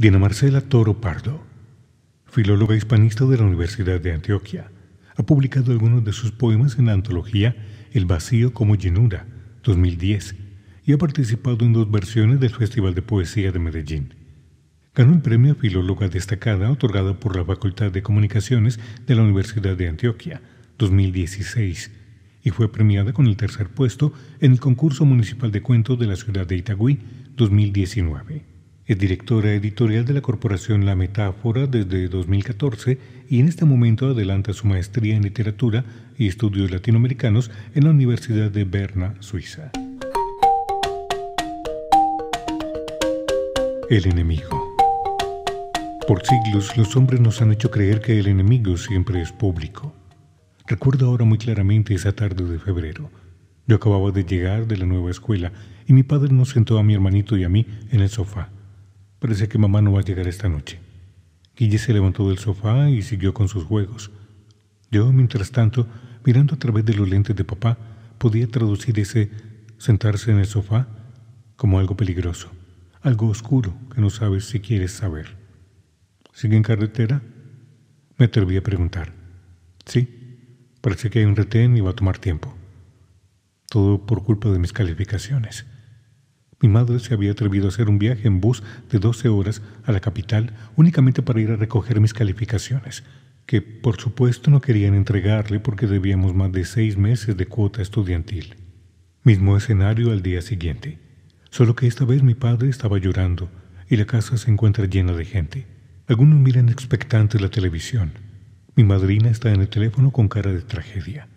Diana Marcela Toro Pardo, filóloga hispanista de la Universidad de Antioquia, ha publicado algunos de sus poemas en la antología El vacío como llenura, 2010, y ha participado en dos versiones del Festival de Poesía de Medellín. Ganó el premio Filóloga Destacada otorgado por la Facultad de Comunicaciones de la Universidad de Antioquia, 2016, y fue premiada con el tercer puesto en el concurso municipal de cuentos de la ciudad de Itagüí, 2019. Es directora editorial de la corporación La Metáfora desde 2014 y en este momento adelanta su maestría en literatura y estudios latinoamericanos en la Universidad de Berna, Suiza. El enemigo. Por siglos los hombres nos han hecho creer que el enemigo siempre es público. Recuerdo ahora muy claramente esa tarde de febrero. Yo acababa de llegar de la nueva escuela y mi padre nos sentó a mi hermanito y a mí en el sofá. Parece que mamá no va a llegar esta noche. Guille se levantó del sofá y siguió con sus juegos. Yo, mientras tanto, mirando a través de los lentes de papá, podía traducir ese sentarse en el sofá como algo peligroso, algo oscuro que no sabes si quieres saber. ¿Sigue en carretera? Me atreví a preguntar. Sí, parece que hay un retén y va a tomar tiempo. Todo por culpa de mis calificaciones. Mi madre se había atrevido a hacer un viaje en bus de 12 horas a la capital únicamente para ir a recoger mis calificaciones, que por supuesto no querían entregarle porque debíamos más de seis meses de cuota estudiantil. Mismo escenario al día siguiente, solo que esta vez mi padre estaba llorando y la casa se encuentra llena de gente. Algunos miran expectantes la televisión. Mi madrina está en el teléfono con cara de tragedia.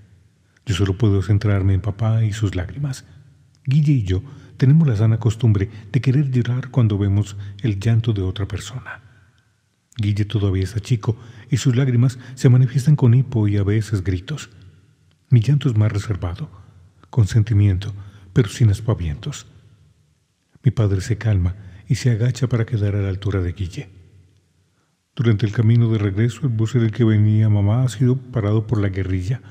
Yo solo puedo centrarme en papá y sus lágrimas. Guille y yo tenemos la sana costumbre de querer llorar cuando vemos el llanto de otra persona. Guille todavía está chico y sus lágrimas se manifiestan con hipo y a veces gritos. Mi llanto es más reservado, con sentimiento, pero sin espavientos. Mi padre se calma y se agacha para quedar a la altura de Guille. Durante el camino de regreso, el bus en el que venía mamá ha sido parado por la guerrilla.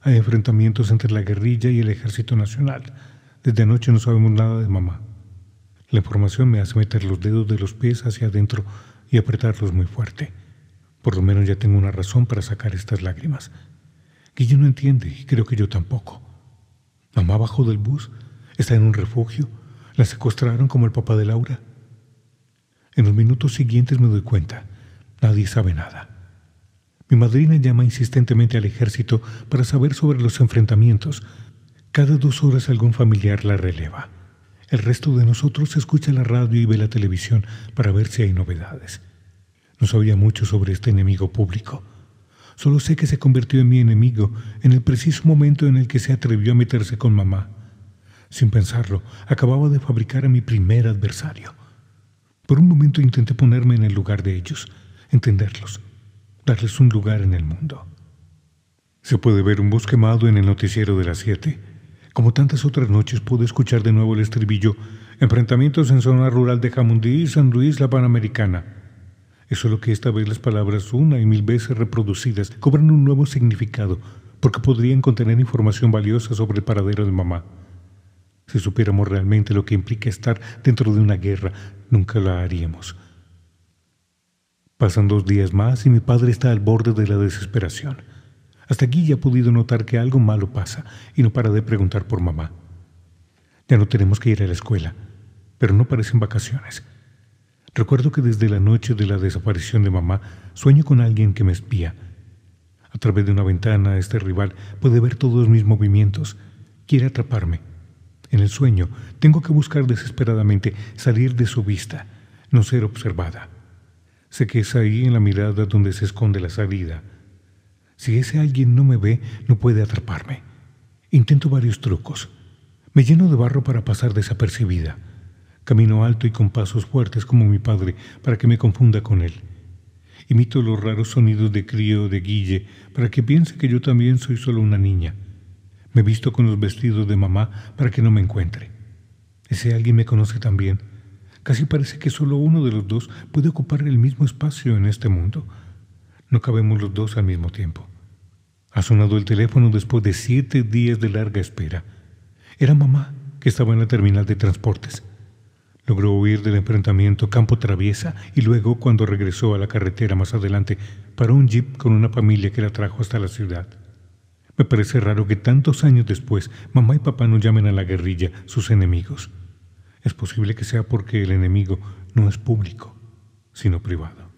Hay enfrentamientos entre la guerrilla y el Ejército Nacional desde anoche no sabemos nada de mamá. La información me hace meter los dedos de los pies hacia adentro y apretarlos muy fuerte. Por lo menos ya tengo una razón para sacar estas lágrimas. yo no entiende y creo que yo tampoco. Mamá bajó del bus, está en un refugio, la secuestraron como el papá de Laura. En los minutos siguientes me doy cuenta, nadie sabe nada. Mi madrina llama insistentemente al ejército para saber sobre los enfrentamientos cada dos horas algún familiar la releva. El resto de nosotros escucha la radio y ve la televisión para ver si hay novedades. No sabía mucho sobre este enemigo público. Solo sé que se convirtió en mi enemigo en el preciso momento en el que se atrevió a meterse con mamá. Sin pensarlo, acababa de fabricar a mi primer adversario. Por un momento intenté ponerme en el lugar de ellos, entenderlos, darles un lugar en el mundo. Se puede ver un bosque quemado en el noticiero de las siete. Como tantas otras noches pude escuchar de nuevo el estribillo, enfrentamientos en zona rural de Jamundí, San Luis, la Panamericana. es solo que esta vez las palabras una y mil veces reproducidas cobran un nuevo significado, porque podrían contener información valiosa sobre el paradero de mamá. Si supiéramos realmente lo que implica estar dentro de una guerra, nunca la haríamos. Pasan dos días más y mi padre está al borde de la desesperación. Hasta aquí ya ha podido notar que algo malo pasa y no para de preguntar por mamá. Ya no tenemos que ir a la escuela, pero no parecen vacaciones. Recuerdo que desde la noche de la desaparición de mamá sueño con alguien que me espía. A través de una ventana este rival puede ver todos mis movimientos. Quiere atraparme. En el sueño tengo que buscar desesperadamente salir de su vista, no ser observada. Sé que es ahí en la mirada donde se esconde la salida si ese alguien no me ve, no puede atraparme. Intento varios trucos. Me lleno de barro para pasar desapercibida. Camino alto y con pasos fuertes como mi padre para que me confunda con él. Imito los raros sonidos de crío de Guille para que piense que yo también soy solo una niña. Me visto con los vestidos de mamá para que no me encuentre. Ese alguien me conoce también. Casi parece que solo uno de los dos puede ocupar el mismo espacio en este mundo. No cabemos los dos al mismo tiempo. Ha sonado el teléfono después de siete días de larga espera. Era mamá, que estaba en la terminal de transportes. Logró huir del enfrentamiento campo traviesa y luego, cuando regresó a la carretera más adelante, paró un jeep con una familia que la trajo hasta la ciudad. Me parece raro que tantos años después mamá y papá no llamen a la guerrilla sus enemigos. Es posible que sea porque el enemigo no es público, sino privado.